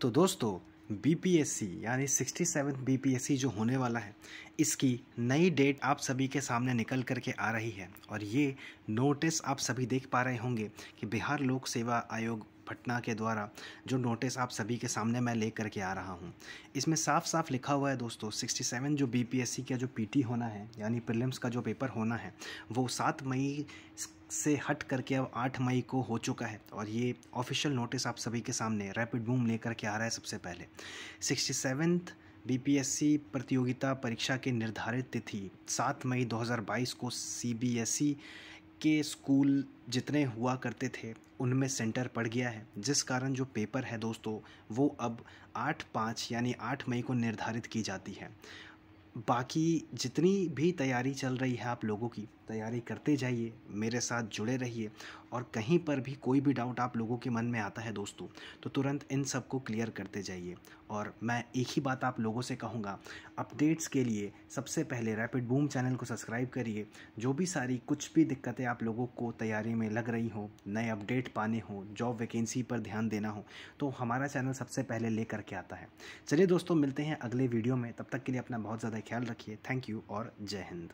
तो दोस्तों बीपीएससी यानी सिक्सटी सेवन बी जो होने वाला है इसकी नई डेट आप सभी के सामने निकल कर के आ रही है और ये नोटिस आप सभी देख पा रहे होंगे कि बिहार लोक सेवा आयोग पटना के द्वारा जो नोटिस आप सभी के सामने मैं ले करके आ रहा हूँ इसमें साफ साफ लिखा हुआ है दोस्तों सिक्सटी सेवन जो बी पी एस सी का जो पी टी होना है यानी प्रिलिम्स का जो पेपर होना है वो सात मई से हट करके अब आठ मई को हो चुका है और ये ऑफिशियल नोटिस आप सभी के सामने रैपिड बूम लेकर के आ रहा है सबसे पहले सिक्सटी सेवन्थ बीपीएससी प्रतियोगिता परीक्षा के निर्धारित तिथि सात मई 2022 को सीबीएसई के स्कूल जितने हुआ करते थे उनमें सेंटर पड़ गया है जिस कारण जो पेपर है दोस्तों वो अब आठ पाँच यानी आठ मई को निर्धारित की जाती है बाकी जितनी भी तैयारी चल रही है आप लोगों की तैयारी करते जाइए मेरे साथ जुड़े रहिए और कहीं पर भी कोई भी डाउट आप लोगों के मन में आता है दोस्तों तो तुरंत इन सब को क्लियर करते जाइए और मैं एक ही बात आप लोगों से कहूँगा अपडेट्स के लिए सबसे पहले रैपिड बूम चैनल को सब्सक्राइब करिए जो भी सारी कुछ भी दिक्कतें आप लोगों को तैयारी में लग रही हों नए अपडेट पाने हों जॉब वैकेंसी पर ध्यान देना हो तो हमारा चैनल सबसे पहले ले करके आता है चलिए दोस्तों मिलते हैं अगले वीडियो में तब तक के लिए अपना बहुत ज़्यादा ख्याल रखिए थैंक यू और जय हिंद